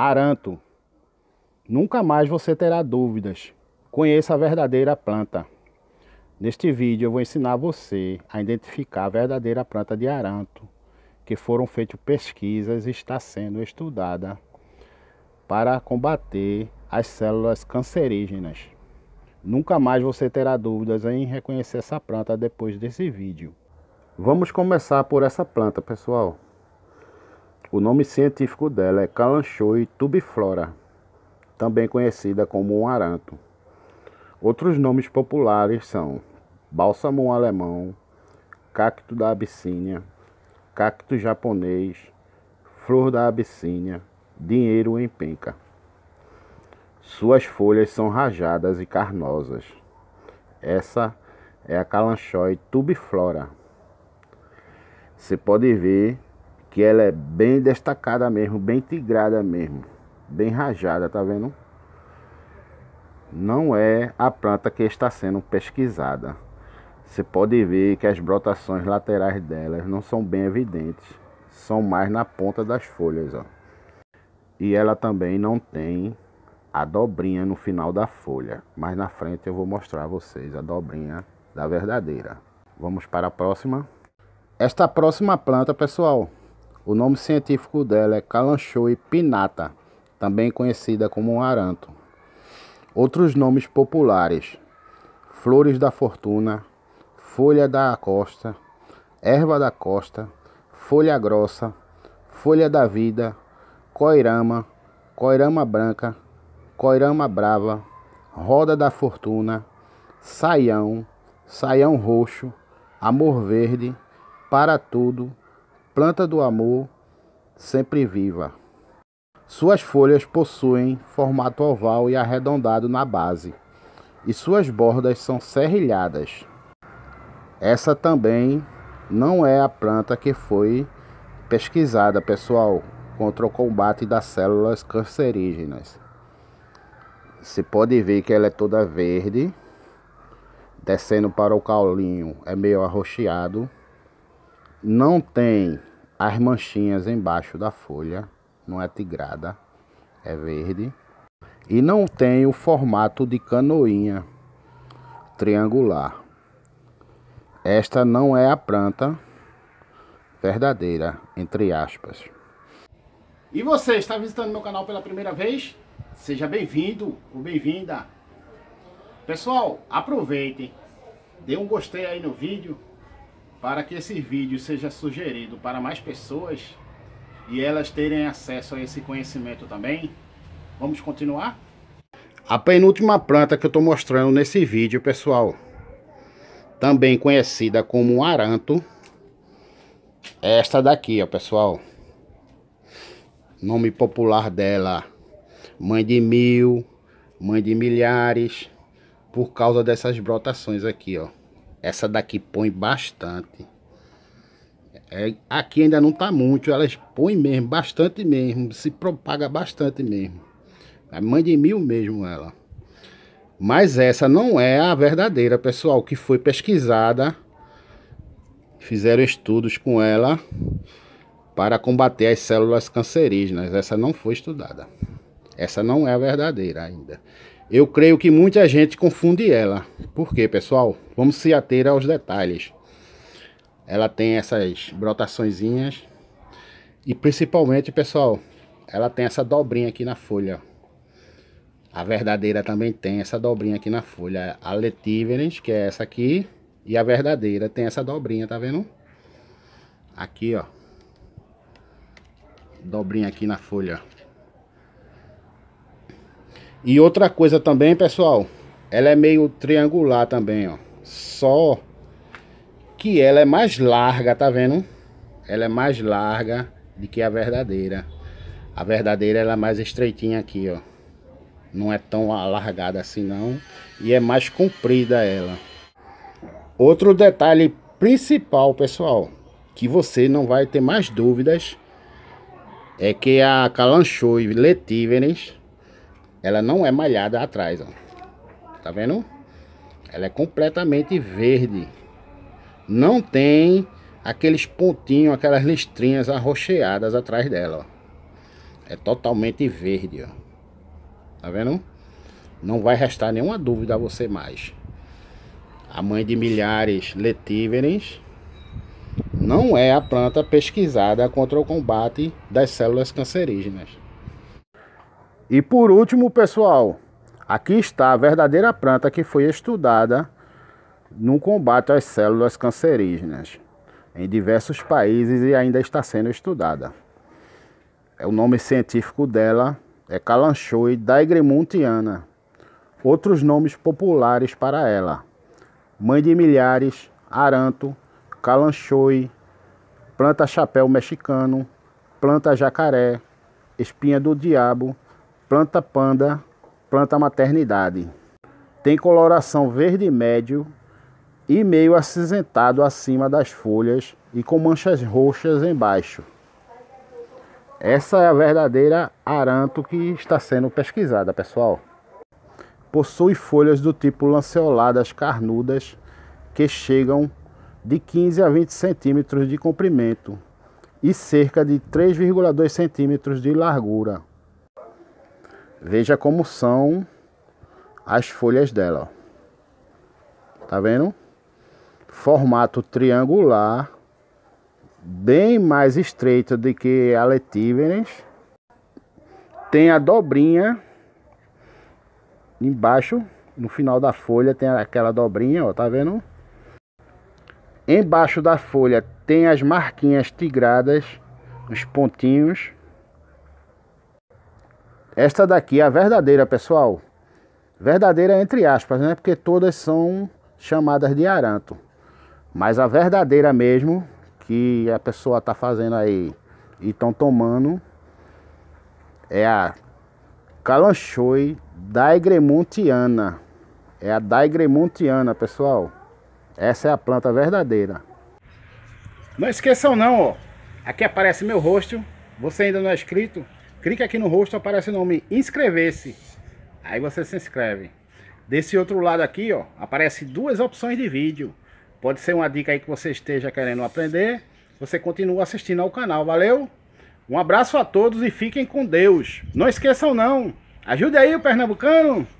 Aranto. Nunca mais você terá dúvidas. Conheça a verdadeira planta. Neste vídeo eu vou ensinar você a identificar a verdadeira planta de aranto, que foram feitas pesquisas e está sendo estudada para combater as células cancerígenas. Nunca mais você terá dúvidas em reconhecer essa planta depois desse vídeo. Vamos começar por essa planta, pessoal. O nome científico dela é Calanchoe tubiflora, também conhecida como um aranto. Outros nomes populares são bálsamo alemão, cacto da Abissínia, cacto japonês, flor da Abissínia, dinheiro em penca. Suas folhas são rajadas e carnosas. Essa é a Calanchoe tubiflora. Você pode ver que ela é bem destacada mesmo, bem tigrada mesmo, bem rajada, tá vendo? Não é a planta que está sendo pesquisada. Você pode ver que as brotações laterais delas não são bem evidentes, são mais na ponta das folhas, ó. E ela também não tem a dobrinha no final da folha, mas na frente eu vou mostrar a vocês a dobrinha da verdadeira. Vamos para a próxima. Esta próxima planta, pessoal, o nome científico dela é Calanchoe pinata, também conhecida como aranto. Outros nomes populares: flores da fortuna, folha da costa, erva da costa, folha grossa, folha da vida, coirama, coirama branca, coirama brava, roda da fortuna, saião, saião roxo, amor verde, para tudo, planta do amor sempre viva. Suas folhas possuem formato oval e arredondado na base, e suas bordas são serrilhadas. Essa também não é a planta que foi pesquisada, pessoal, contra o combate das células cancerígenas. Você pode ver que ela é toda verde, descendo para o caulinho é meio arroxeado. Não tem as manchinhas embaixo da folha não é tigrada, é verde. E não tem o formato de canoinha triangular. Esta não é a planta verdadeira, entre aspas. E você está visitando meu canal pela primeira vez? Seja bem-vindo ou bem-vinda. Pessoal, aproveitem, dê um gostei aí no vídeo, para que esse vídeo seja sugerido para mais pessoas e elas terem acesso a esse conhecimento também, vamos continuar? A penúltima planta que eu estou mostrando nesse vídeo, pessoal, também conhecida como aranto, é esta daqui, ó, pessoal. Nome popular dela, mãe de mil, mãe de milhares, por causa dessas brotações aqui, ó. Essa daqui põe bastante. É, aqui ainda não tá muito, ela põem mesmo, bastante mesmo, se propaga bastante mesmo. É mãe de mil mesmo ela. Mas essa não é a verdadeira, pessoal, que foi pesquisada. Fizeram estudos com ela para combater as células cancerígenas. Essa não foi estudada. Essa não é a verdadeira ainda. Eu creio que muita gente confunde ela. Por quê, pessoal? Vamos se ater aos detalhes. Ela tem essas brotaçõezinhas e principalmente, pessoal, ela tem essa dobrinha aqui na folha. A verdadeira também tem essa dobrinha aqui na folha. A letiverens, que é essa aqui, e a verdadeira tem essa dobrinha, tá vendo? Aqui, ó. Dobrinha aqui na folha. E outra coisa também, pessoal, ela é meio triangular também, ó. Só que ela é mais larga, tá vendo? Ela é mais larga do que a verdadeira. A verdadeira ela é mais estreitinha aqui, ó. Não é tão alargada assim não. E é mais comprida ela. Outro detalhe principal, pessoal, que você não vai ter mais dúvidas, é que a Calanchoe Letívenes ela não é malhada atrás, ó. Tá vendo? Ela é completamente verde. Não tem aqueles pontinhos, aquelas listrinhas arroxeadas atrás dela, ó. É totalmente verde, ó. Tá vendo? Não vai restar nenhuma dúvida a você mais. A mãe de milhares letíveres não é a planta pesquisada contra o combate das células cancerígenas. E por último, pessoal, aqui está a verdadeira planta que foi estudada no combate às células cancerígenas em diversos países e ainda está sendo estudada. É o nome científico dela é Calanchoe daigremontiana. Outros nomes populares para ela: mãe de milhares, aranto, calanchoe, planta chapéu mexicano, planta jacaré, espinha do diabo planta panda, planta maternidade. Tem coloração verde médio e meio acinzentado acima das folhas e com manchas roxas embaixo. Essa é a verdadeira aranto que está sendo pesquisada, pessoal. Possui folhas do tipo lanceoladas carnudas que chegam de 15 a 20 centímetros de comprimento e cerca de 3,2 centímetros de largura. Veja como são as folhas dela. Ó. Tá vendo? Formato triangular, bem mais estreita do que a Letivenes. Tem a dobrinha embaixo, no final da folha tem aquela dobrinha, ó, tá vendo? Embaixo da folha tem as marquinhas tigradas, os pontinhos esta daqui é a verdadeira, pessoal. Verdadeira entre aspas, né? Porque todas são chamadas de aranto. Mas a verdadeira mesmo, que a pessoa tá fazendo aí e estão tomando, é a Calanchoi Daigremontiana. É a Daigremontiana, pessoal. Essa é a planta verdadeira. Não esqueçam não, ó. Aqui aparece meu rosto. Você ainda não é inscrito? clique aqui no rosto, aparece o nome inscrever-se. Aí você se inscreve. Desse outro lado aqui, ó, aparece duas opções de vídeo. Pode ser uma dica aí que você esteja querendo aprender. Você continua assistindo ao canal, valeu? Um abraço a todos e fiquem com Deus. Não esqueçam não, ajude aí o Pernambucano.